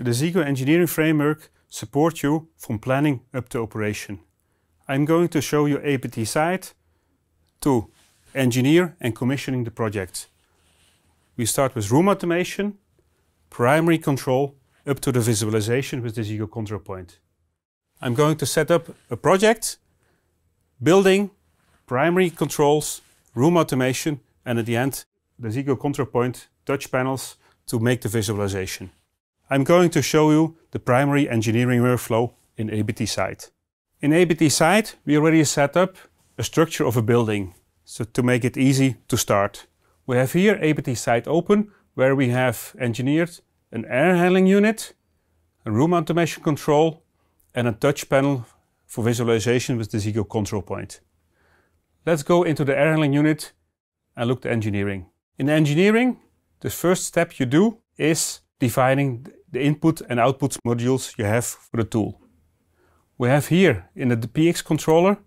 The Zico engineering framework supports you from planning up to operation. I'm going to show you APT side to engineer and commissioning the project. We start with room automation, primary control, up to the visualization with the Zigo control point. I'm going to set up a project, building, primary controls, room automation, and at the end, the Zigo control point touch panels to make the visualization. I'm going to show you the primary engineering workflow in ABT Site. In ABT Site, we already set up a structure of a building, so to make it easy to start. We have here ABT Site open, where we have engineered an air handling unit, a room automation control, and a touch panel for visualization with the Zigo control point. Let's go into the air handling unit and look at engineering. In engineering, the first step you do is defining the input and output modules you have for the tool. We have here in the PX controller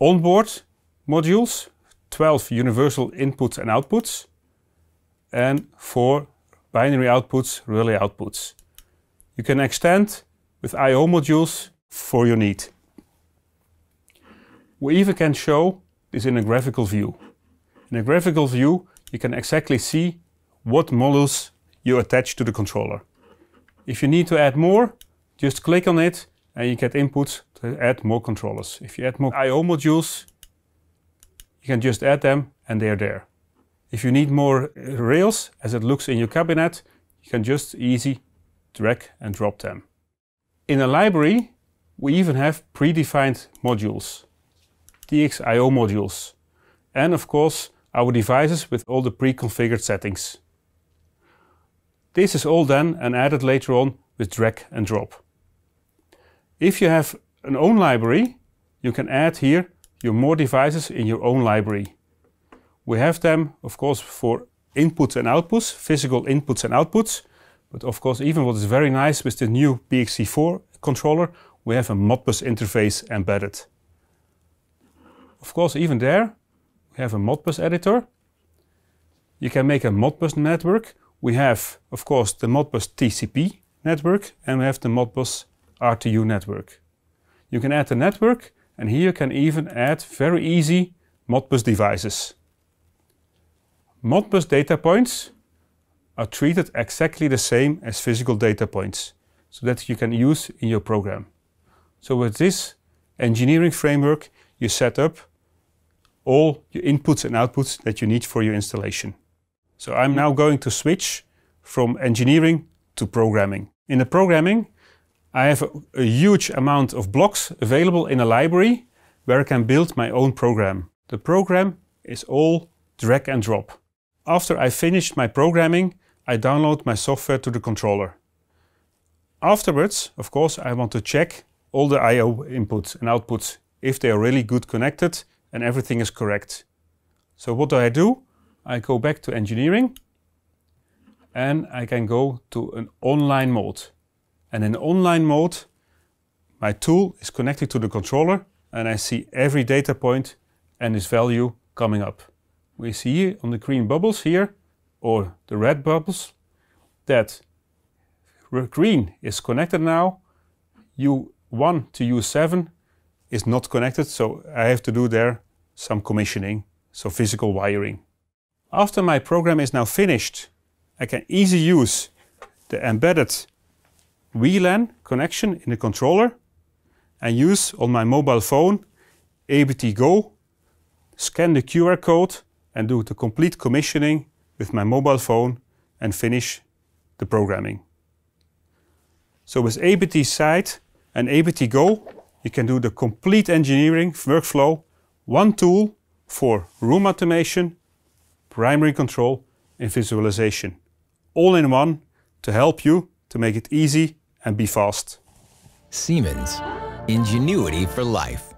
onboard modules, 12 universal inputs and outputs, and 4 binary outputs, relay outputs. You can extend with I.O. modules for your need. We even can show this in a graphical view. In a graphical view, you can exactly see what modules you attach to the controller. If you need to add more, just click on it and you get inputs to add more controllers. If you add more I.O. modules, you can just add them and they're there. If you need more rails, as it looks in your cabinet, you can just easy drag and drop them. In a library, we even have predefined modules, DXIO modules, and of course our devices with all the pre-configured settings. This is all done and added later on with drag and drop. If you have an own library, you can add here your more devices in your own library. We have them, of course, for inputs and outputs, physical inputs and outputs. But of course, even what is very nice with the new BXC4 controller, we have a Modbus interface embedded. Of course, even there, we have a Modbus editor. You can make a Modbus network we have, of course, the Modbus TCP network and we have the Modbus RTU network. You can add a network and here you can even add very easy Modbus devices. Modbus data points are treated exactly the same as physical data points so that you can use in your program. So with this engineering framework, you set up all your inputs and outputs that you need for your installation. So I'm now going to switch from engineering to programming. In the programming, I have a, a huge amount of blocks available in a library where I can build my own program. The program is all drag and drop. After I finished my programming, I download my software to the controller. Afterwards, of course, I want to check all the I.O. inputs and outputs if they are really good connected and everything is correct. So what do I do? I go back to engineering and I can go to an online mode. And in online mode, my tool is connected to the controller and I see every data point and its value coming up. We see on the green bubbles here, or the red bubbles, that green is connected now, U1 to U7 is not connected, so I have to do there some commissioning, so physical wiring. After my program is now finished, I can easily use the embedded VLAN connection in the controller and use on my mobile phone ABT Go, scan the QR code and do the complete commissioning with my mobile phone and finish the programming. So with ABT Site and ABT Go, you can do the complete engineering workflow, one tool for room automation primary control, and visualization. All in one to help you to make it easy and be fast. Siemens. Ingenuity for life.